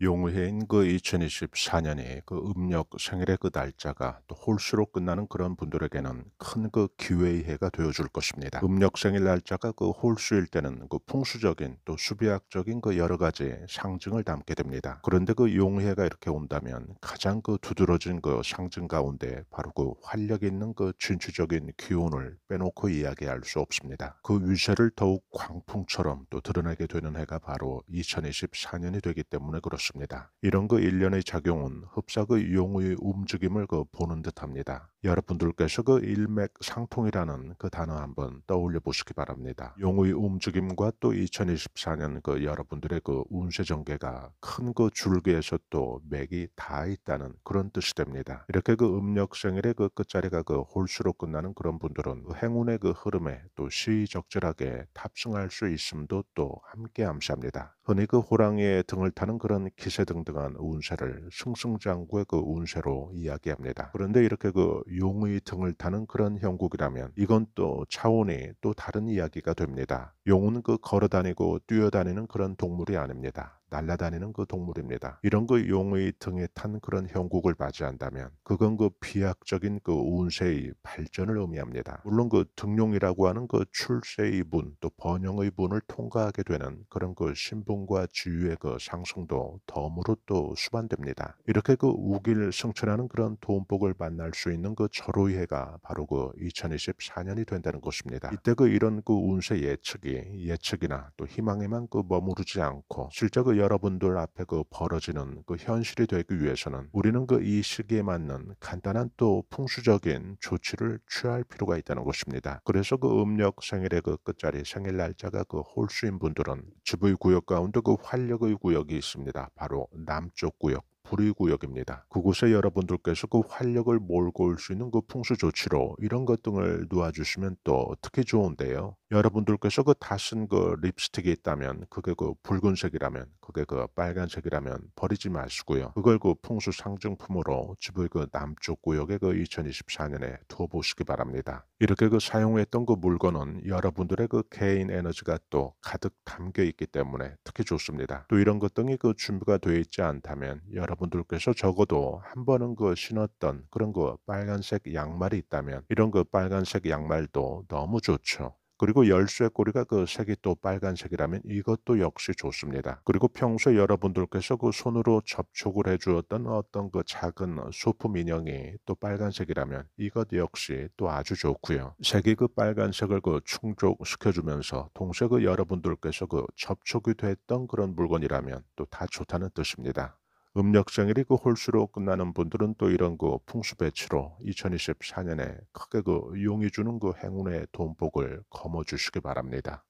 용해인 그 2024년이 그 음력 생일의 그 날짜가 또 홀수로 끝나는 그런 분들에게는 큰 그 기회의 해가 되어줄 것입니다. 음력 생일 날짜가 그 홀수일 때는 그 풍수적인 또 수비학적인 그 여러 가지 상징을 담게 됩니다. 그런데 그 용해가 이렇게 온다면 가장 그 두드러진 그 상징 가운데 바로 그 활력 있는 그 진취적인 기운을 빼놓고 이야기할 수 없습니다. 그 위세를 더욱 광풍처럼 또 드러내게 되는 해가 바로 2024년이 되기 때문에 그렇습니다. 없습니다. 이런 그 일련의 작용은 흡사그 용의 움직임을 그 보는 듯합니다. 여러분들께서 그 일맥상통이라는 그 단어 한번 떠올려 보시기 바랍니다. 용의 움직임과 또 2024년 그 여러분들의 그 운세 전개가 큰 그 줄기에서 또 맥이 다 있다는 그런 뜻이 됩니다. 이렇게 그 음력 생일의 그 끝자리가 그 홀수로 끝나는 그런 분들은 그 행운의 그 흐름에 또 시의적절하게 탑승할 수 있음도 또 함께 암시합니다. 흔히 그 호랑이의 등을 타는 그런 기세등등한 운세를 승승장구의 그 운세로 이야기합니다. 그런데 이렇게 그 용의 등을 타는 그런 형국이라면 이건 또차원의또 다른 이야기가 됩니다. 용은 그 걸어다니고 뛰어다니는 그런 동물이 아닙니다. 날라다니는 그 동물입니다. 이런 그 용의 등에 탄 그런 형국을 맞이한다면 그건 그 비약적인 그 운세의 발전을 의미합니다. 물론 그 등용이라고 하는 그 출세의 문 또 번영의 문을 통과하게 되는 그런 그 신분과 지위의 그 상승도 덤으로 또 수반됩니다. 이렇게 그 우길 승천하는 그런 돈복을 만날 수 있는 그 절호의 해가 바로 그 2024년이 된다는 것입니다. 이때 그 이런 그 운세 예측이 예측이나 또 희망에만 그 머무르지 않고 실제 그 여러분들 앞에 그 벌어지는 그 현실이 되기 위해서는 우리는 그 이 시기에 맞는 간단한 또 풍수적인 조치를 취할 필요가 있다는 것입니다. 그래서 그 음력 생일의 그 끝자리 생일 날짜가 그 홀수인 분들은 지부의 구역 가운데 그 활력의 구역이 있습니다. 바로 남쪽 구역 불의구역입니다 그곳에 여러분들께서 그 활력을 몰고 올 수 있는 그 풍수 조치로 이런 것 등을 놓아주시면 또 특히 좋은데요. 여러분들께서 그 다쓴그 그 립스틱이 있다면 그게 그 붉은색이라면 그게 그 빨간색이라면 버리지 마시고요. 그걸 그 풍수 상징품으로 집을그 남쪽 구역에 그 2024년에 두어보시기 바랍니다. 이렇게 그 사용했던 그 물건은 여러분들의 그 개인 에너지가 또 가득 담겨 있기 때문에 특히 좋습니다. 또 이런 것 등이 그 준비가 되어 있지 않다면 여러분 여러분들께서 적어도 한 번은 그 신었던 그런 그 빨간색 양말이 있다면 이런 그 빨간색 양말도 너무 좋죠. 그리고 열쇠 꼬리가 그 색이 또 빨간색이라면 이것도 역시 좋습니다. 그리고 평소에 여러분들께서 그 손으로 접촉을 해주었던 어떤 그 작은 소품 인형이 또 빨간색이라면 이것 역시 또 아주 좋고요. 색이 그 빨간색을 그 충족시켜주면서 동시에 그 여러분들께서 그 접촉이 됐던 그런 물건이라면 또 다 좋다는 뜻입니다. 음력생일이 그 홀수로 끝나는 분들은 또 이런 그 풍수 배치로 2024년에 크게 그 용이 주는 그 행운의 돈복을 거머주시기 바랍니다.